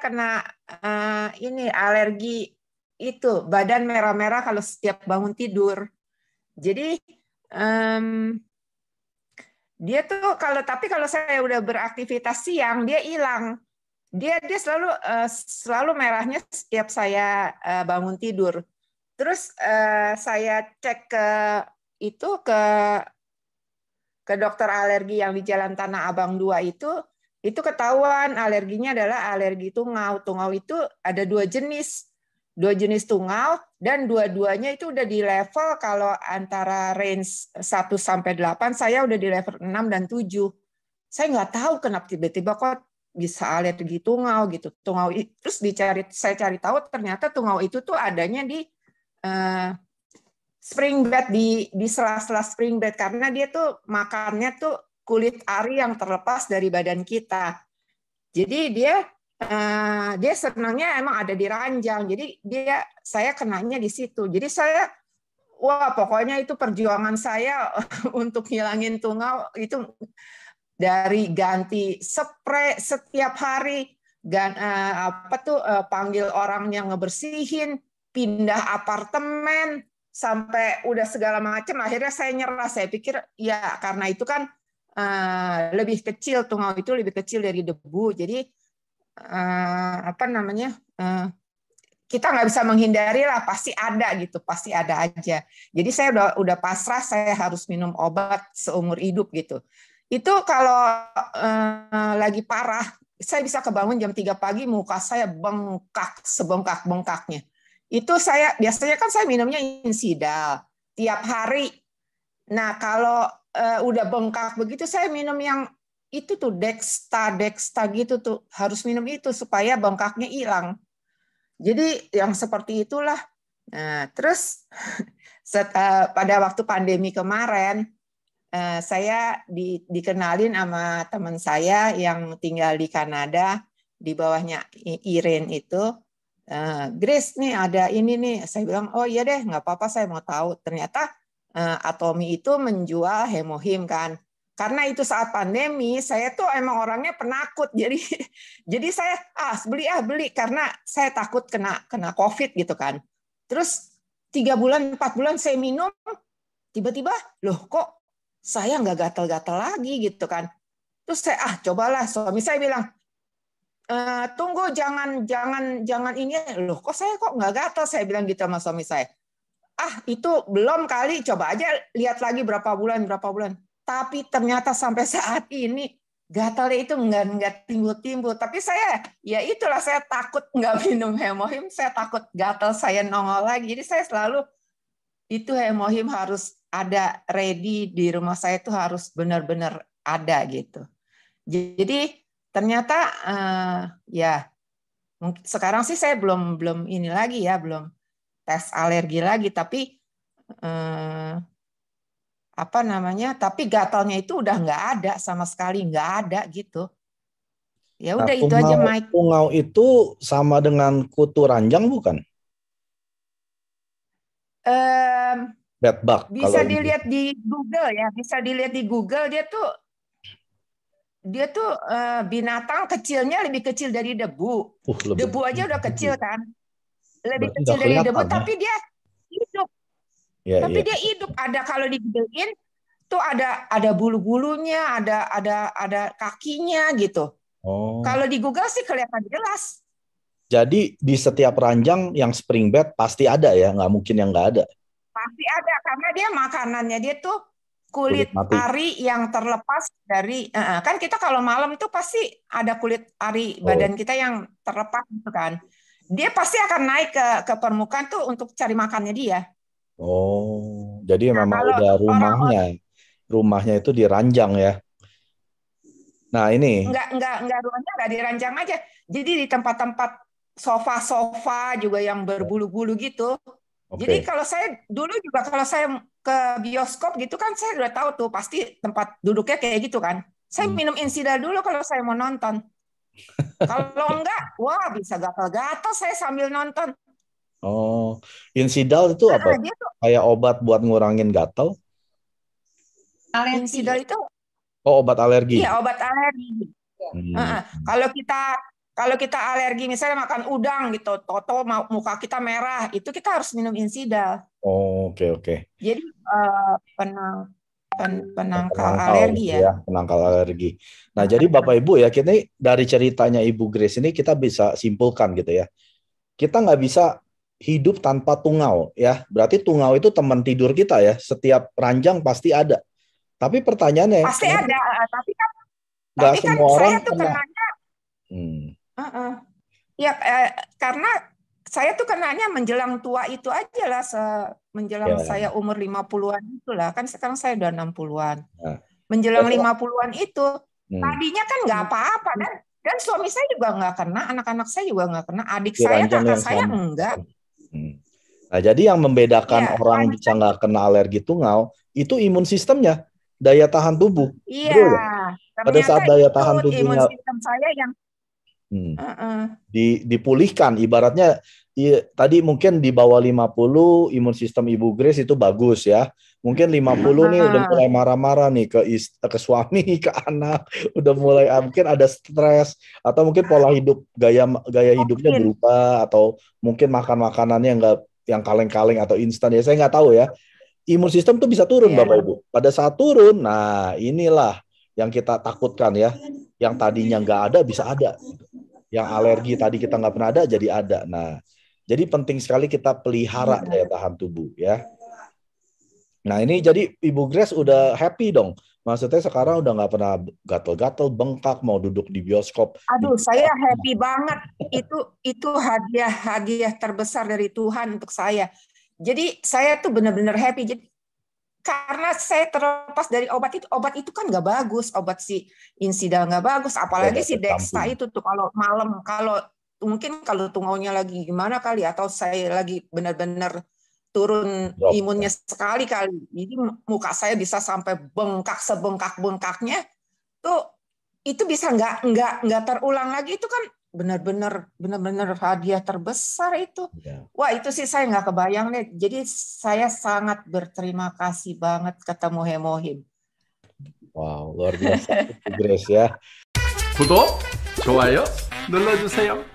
karena kena uh, ini alergi itu badan merah-merah kalau setiap bangun tidur. Jadi um, dia tuh kalau tapi kalau saya udah beraktivitas siang dia hilang. Dia dia selalu uh, selalu merahnya setiap saya uh, bangun tidur. Terus uh, saya cek ke itu ke ke dokter alergi yang di Jalan Tanah Abang 2 itu itu ketahuan alerginya adalah alergi tungau. Tungau itu ada dua jenis, dua jenis tungau dan dua-duanya itu udah di level kalau antara range 1 sampai 8 saya udah di level 6 dan 7. Saya nggak tahu kenapa tiba-tiba kok bisa alergi tungau gitu. Tungau terus dicari saya cari tahu ternyata tungau itu tuh adanya di uh, spring bed di di sela-sela spring bed karena dia tuh makannya tuh kulit ari yang terlepas dari badan kita. Jadi dia eh, dia senangnya emang ada di ranjang. Jadi dia saya kenanya di situ. Jadi saya wah pokoknya itu perjuangan saya untuk ngilangin tungau itu dari ganti spray setiap hari gan eh, apa tuh eh, panggil orang yang ngebersihin, pindah apartemen sampai udah segala macam akhirnya saya nyerah. Saya pikir ya karena itu kan uh, lebih kecil tungau itu lebih kecil dari debu jadi uh, apa namanya uh, kita nggak bisa menghindari lah pasti ada gitu pasti ada aja jadi saya udah udah pasrah saya harus minum obat seumur hidup gitu itu kalau uh, lagi parah saya bisa kebangun jam 3 pagi muka saya bengkak sebengkak bengkaknya itu saya biasanya kan saya minumnya insidal tiap hari nah kalau Eh, udah bengkak begitu saya minum yang itu tuh dexta dexta gitu tuh harus minum itu supaya bengkaknya hilang jadi yang seperti itulah nah terus set, uh, pada waktu pandemi kemarin uh, saya di, dikenalin sama teman saya yang tinggal di Kanada di bawahnya Irene itu uh, Grace nih ada ini nih saya bilang oh iya deh nggak apa-apa saya mau tahu ternyata Eh, Atomi itu menjual hemohim kan. Karena itu saat pandemi, saya tuh emang orangnya penakut. Jadi jadi saya ah beli ah beli karena saya takut kena kena Covid gitu kan. Terus tiga bulan empat bulan saya minum, tiba-tiba loh kok saya nggak gatal-gatal lagi gitu kan. Terus saya ah cobalah suami saya bilang e, tunggu jangan jangan jangan ini loh kok saya kok nggak gatal saya bilang gitu sama suami saya ah itu belum kali coba aja lihat lagi berapa bulan berapa bulan tapi ternyata sampai saat ini gatalnya itu nggak nggak timbul-timbul tapi saya ya itulah saya takut nggak minum hemohim saya takut gatal saya nongol lagi jadi saya selalu itu hemohim harus ada ready di rumah saya itu harus benar-benar ada gitu jadi ternyata uh, ya sekarang sih saya belum belum ini lagi ya belum tes alergi lagi tapi eh, apa namanya tapi gatalnya itu udah nggak ada sama sekali nggak ada gitu ya nah, udah nah, itu aja Mike tungau itu sama dengan kutu ranjang bukan um, bad bug bisa dilihat itu. di Google ya bisa dilihat di Google dia tuh dia tuh uh, binatang kecilnya lebih kecil dari debu uh, debu aja udah kecil kan lebih kecil dari debu, ya? tapi dia hidup. Ya, tapi ya. dia hidup. Ada kalau digedein tuh ada ada bulu-bulunya, ada ada ada kakinya gitu. Oh. Kalau di Google sih kelihatan jelas. Jadi di setiap ranjang yang spring bed pasti ada ya, nggak mungkin yang nggak ada. Pasti ada karena dia makanannya dia tuh kulit, kulit ari yang terlepas dari uh, kan kita kalau malam tuh pasti ada kulit ari oh. badan kita yang terlepas gitu kan dia pasti akan naik ke ke permukaan tuh untuk cari makannya dia. Oh, jadi nah, memang udah rumahnya, orang, rumahnya itu diranjang ya. Nah ini. Enggak enggak enggak rumahnya enggak diranjang aja. Jadi di tempat-tempat sofa-sofa juga yang berbulu-bulu gitu. Okay. Jadi kalau saya dulu juga kalau saya ke bioskop gitu kan saya udah tahu tuh pasti tempat duduknya kayak gitu kan. Saya hmm. minum insida dulu kalau saya mau nonton. Kalau enggak, wah bisa gatal-gatal saya sambil nonton. Oh, insidal itu nah, apa? Tuh, Kayak obat buat ngurangin gatal? Insidal itu Oh, obat alergi. Iya, obat alergi. Hmm. kalau kita kalau kita alergi misalnya makan udang gitu, toto muka kita merah, itu kita harus minum insidal. Oh, oke okay, oke. Okay. Jadi uh, eh, penang pen, penangkal, penangkal alergi ya. ya. Penangkal alergi. Nah, nah, jadi Bapak Ibu ya, kita dari ceritanya Ibu Grace ini kita bisa simpulkan gitu ya. Kita nggak bisa hidup tanpa tungau ya. Berarti tungau itu teman tidur kita ya. Setiap ranjang pasti ada. Tapi pertanyaannya pasti ada, eh, kan, tapi kan semua kan orang saya tuh kenanya hmm. uh -uh. Ya, eh, karena saya tuh kenanya menjelang tua itu aja lah menjelang ya, ya. saya umur 50-an itu lah kan sekarang saya udah 60-an. Ya. Menjelang ya, 50-an itu hmm. tadinya kan nggak hmm. apa-apa dan dan suami saya juga nggak kena, anak-anak saya juga nggak kena, adik ya, saya, kakak saya sama. enggak. Hmm. Nah, jadi yang membedakan ya, orang kan. bisa nggak kena alergi tungau itu imun sistemnya, daya tahan tubuh. Iya. Pada saat daya tahan tubuhnya imun sistem saya yang hmm. uh -uh. Di, dipulihkan, ibaratnya Iya, tadi mungkin di bawah 50 imun sistem Ibu Grace itu bagus ya. Mungkin 50 puluh nih udah ah. mulai marah-marah nih ke ke suami, ke anak, udah mulai ah, mungkin ada stres atau mungkin pola hidup gaya gaya hidupnya berubah atau mungkin makan makanannya enggak yang kaleng-kaleng atau instan ya saya nggak tahu ya. Imun sistem tuh bisa turun yeah. Bapak Ibu. Pada saat turun, nah inilah yang kita takutkan ya. Yang tadinya nggak ada bisa ada. Yang alergi tadi kita nggak pernah ada jadi ada. Nah, jadi penting sekali kita pelihara iya. daya tahan tubuh ya. Nah ini jadi Ibu Grace udah happy dong. Maksudnya sekarang udah nggak pernah gatel-gatel, bengkak, mau duduk di bioskop. Aduh, di... saya happy banget. Itu itu hadiah hadiah terbesar dari Tuhan untuk saya. Jadi saya tuh benar-benar happy. Jadi karena saya terlepas dari obat itu, obat itu kan nggak bagus, obat si insidal nggak bagus, apalagi ya, si Dexta itu tuh kalau malam kalau mungkin kalau tungaunya lagi gimana kali atau saya lagi benar-benar turun imunnya sekali kali jadi muka saya bisa sampai bengkak sebengkak bengkaknya tuh itu bisa nggak nggak nggak terulang lagi itu kan benar-benar benar-benar hadiah terbesar itu iya. wah itu sih saya nggak kebayang deh jadi saya sangat berterima kasih banget ketemu Hemohim wow luar biasa Grace ya 구독 좋아요 눌러주세요.